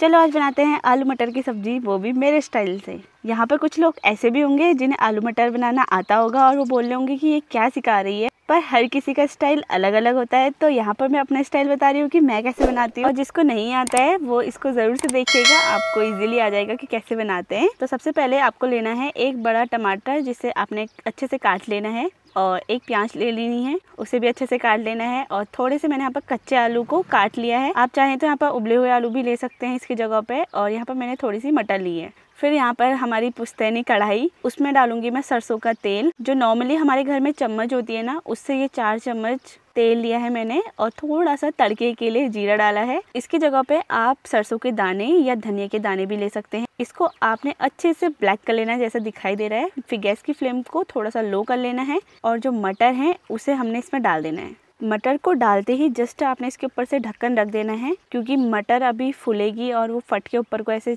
चलो आज बनाते हैं आलू मटर की सब्ज़ी वो भी मेरे स्टाइल से यहाँ पर कुछ लोग ऐसे भी होंगे जिन्हें आलू मटर बनाना आता होगा और वो बोल रहे होंगे कि ये क्या सिखा रही है पर हर किसी का स्टाइल अलग अलग होता है तो यहाँ पर मैं अपना स्टाइल बता रही हूँ कि मैं कैसे बनाती हूँ और जिसको नहीं आता है वो इसको ज़रूर से देखिएगा आपको इजीली आ जाएगा कि कैसे बनाते हैं तो सबसे पहले आपको लेना है एक बड़ा टमाटर जिसे आपने अच्छे से काट लेना है और एक प्याज ले लेनी है उसे भी अच्छे से काट लेना है और थोड़े से मैंने यहाँ पर कच्चे आलू को काट लिया है आप चाहें तो यहाँ पर उबले हुए आलू भी ले सकते हैं इसकी जगह पर और यहाँ पर मैंने थोड़ी सी मटर ली है फिर यहाँ पर हमारी पुस्तैनी कढ़ाई उसमें डालूंगी मैं सरसों का तेल जो नॉर्मली हमारे घर में चम्मच होती है ना उससे ये चार चम्मच तेल लिया है मैंने और थोड़ा सा तड़के के लिए जीरा डाला है इसकी जगह पे आप सरसों के दाने या धनिया के दाने भी ले सकते हैं इसको आपने अच्छे से ब्लैक कर लेना है जैसा दिखाई दे रहा है फिर गैस की फ्लेम को थोड़ा सा लो कर लेना है और जो मटर है उसे हमने इसमें डाल देना है मटर को डालते ही जस्ट आपने इसके ऊपर से ढक्कन रख देना है क्योंकि मटर अभी फूलेगी और वो फट के ऊपर को ऐसे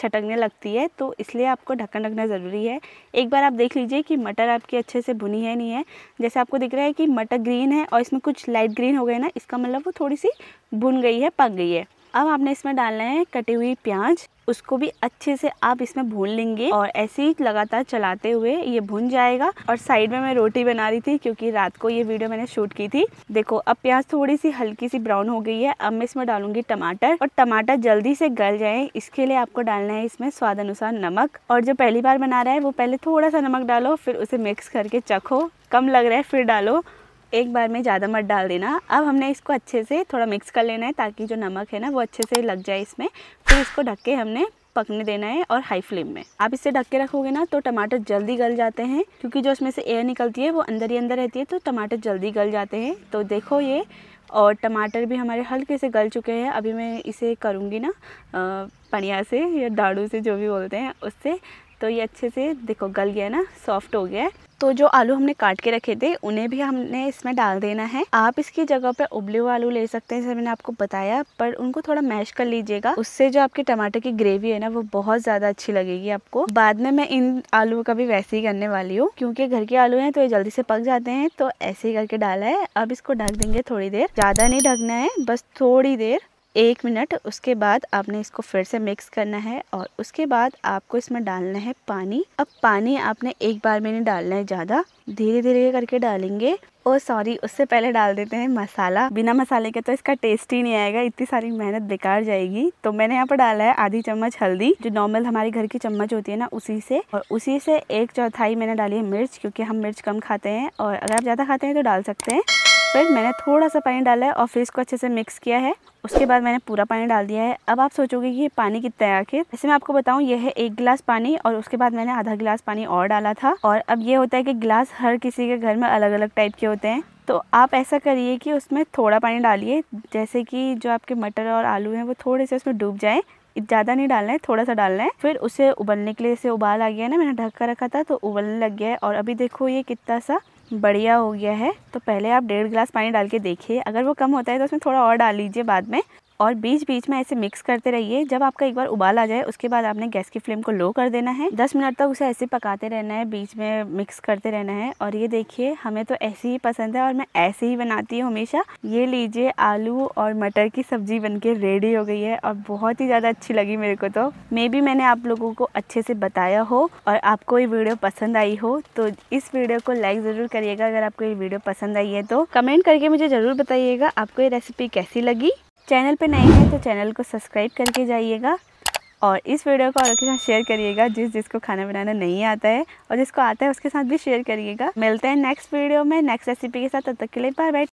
छटकने लगती है तो इसलिए आपको ढक्कन रखना ज़रूरी है एक बार आप देख लीजिए कि मटर आपकी अच्छे से भुनी है नहीं है जैसे आपको दिख रहा है कि मटर ग्रीन है और इसमें कुछ लाइट ग्रीन हो गए ना इसका मतलब वो थोड़ी सी भुन गई है पक गई है अब आपने इसमें डालना है कटी हुई प्याज उसको भी अच्छे से आप इसमें भून लेंगे और ऐसे ही लगातार चलाते हुए ये भून जाएगा और साइड में मैं रोटी बना रही थी क्योंकि रात को ये वीडियो मैंने शूट की थी देखो अब प्याज थोड़ी सी हल्की सी ब्राउन हो गई है अब मैं इसमें डालूंगी टमाटर और टमाटर जल्दी से गल जाए इसके लिए आपको डालना है इसमें स्वाद अनुसार नमक और जो पहली बार बना रहा है वो पहले थोड़ा सा नमक डालो फिर उसे मिक्स करके चखो कम लग रहा है फिर डालो एक बार में ज़्यादा मत डाल देना अब हमने इसको अच्छे से थोड़ा मिक्स कर लेना है ताकि जो नमक है ना वो अच्छे से लग जाए इसमें फिर इसको ढक के हमने पकने देना है और हाई फ्लेम में आप इसे ढक के रखोगे ना तो टमाटर जल्दी गल जाते हैं क्योंकि जो उसमें से एयर निकलती है वो अंदर ही अंदर रहती है तो टमाटर जल्दी गल जाते हैं तो देखो ये और टमाटर भी हमारे हल्के से गल चुके हैं अभी मैं इसे करूँगी ना पनिया से या दाड़ू से जो भी बोलते हैं उससे तो ये अच्छे से देखो गल गया ना सॉफ्ट हो गया है तो जो आलू हमने काट के रखे थे उन्हें भी हमने इसमें डाल देना है आप इसकी जगह पर उबले हुए आलू ले सकते हैं जैसे मैंने आपको बताया पर उनको थोड़ा मैश कर लीजिएगा उससे जो आपके टमाटर की ग्रेवी है ना वो बहुत ज़्यादा अच्छी लगेगी आपको बाद में मैं इन आलू का भी वैसे ही करने वाली हूँ क्योंकि घर के आलू है तो ये जल्दी से पक जाते हैं तो ऐसे ही करके डाला है अब इसको ढक देंगे थोड़ी देर ज़्यादा नहीं ढकना है बस थोड़ी देर एक मिनट उसके बाद आपने इसको फिर से मिक्स करना है और उसके बाद आपको इसमें डालना है पानी अब पानी आपने एक बार में नहीं डालना है ज़्यादा धीरे धीरे करके डालेंगे और सॉरी उससे पहले डाल देते हैं मसाला बिना मसाले के तो इसका टेस्ट ही नहीं आएगा इतनी सारी मेहनत बेकार जाएगी तो मैंने यहाँ पर डाला है आधी चम्मच हल्दी जो नॉर्मल हमारे घर की चम्मच होती है ना उसी से और उसी से एक चौथाई मैंने डाली है मिर्च क्योंकि हम मिर्च कम खाते हैं और अगर आप ज़्यादा खाते हैं तो डाल सकते हैं पर मैंने थोड़ा सा पानी डाला है और फिर इसको अच्छे से मिक्स किया है उसके बाद मैंने पूरा पानी डाल दिया है अब आप सोचोगे कि ये पानी कितना है आखिर ऐसे मैं आपको बताऊं यह है एक गिलास पानी और उसके बाद मैंने आधा गिलास पानी और डाला था और अब ये होता है कि गिलास हर किसी के घर में अलग अलग टाइप के होते हैं तो आप ऐसा करिए कि उसमें थोड़ा पानी डालिए जैसे कि जो आपके मटर और आलू हैं वो थोड़े से उसमें डूब जाएँ ज़्यादा नहीं डालना है थोड़ा सा डालना है फिर उसे उबलने के लिए इसे उबाल आ गया ना मैंने ढक कर रखा था तो उबलने लग गया है और अभी देखो ये कितना सा बढ़िया हो गया है तो पहले आप डेढ़ गिलास पानी डाल के देखिए अगर वो कम होता है तो उसमें थोड़ा और डाल लीजिए बाद में और बीच बीच में ऐसे मिक्स करते रहिए जब आपका एक बार उबाल आ जाए उसके बाद आपने गैस की फ्लेम को लो कर देना है दस मिनट तक उसे ऐसे पकाते रहना है बीच में मिक्स करते रहना है और ये देखिए हमें तो ऐसे ही पसंद है और मैं ऐसे ही बनाती हूँ हमेशा ये लीजिए आलू और मटर की सब्जी बन के रेडी हो गई है और बहुत ही ज़्यादा अच्छी लगी मेरे को तो मे बी मैंने आप लोगों को अच्छे से बताया हो और आपको ये वीडियो पसंद आई हो तो इस वीडियो को लाइक ज़रूर करिएगा अगर आपको ये वीडियो पसंद आई है तो कमेंट करके मुझे ज़रूर बताइएगा आपको ये रेसिपी कैसी लगी चैनल पे नए हैं तो चैनल को सब्सक्राइब करके जाइएगा और इस वीडियो को और के साथ शेयर करिएगा जिस जिसको खाना बनाना नहीं आता है और जिसको आता है उसके साथ भी शेयर करिएगा मिलते हैं नेक्स्ट वीडियो में नेक्स्ट रेसिपी के साथ तब तक के लिए बाय बाय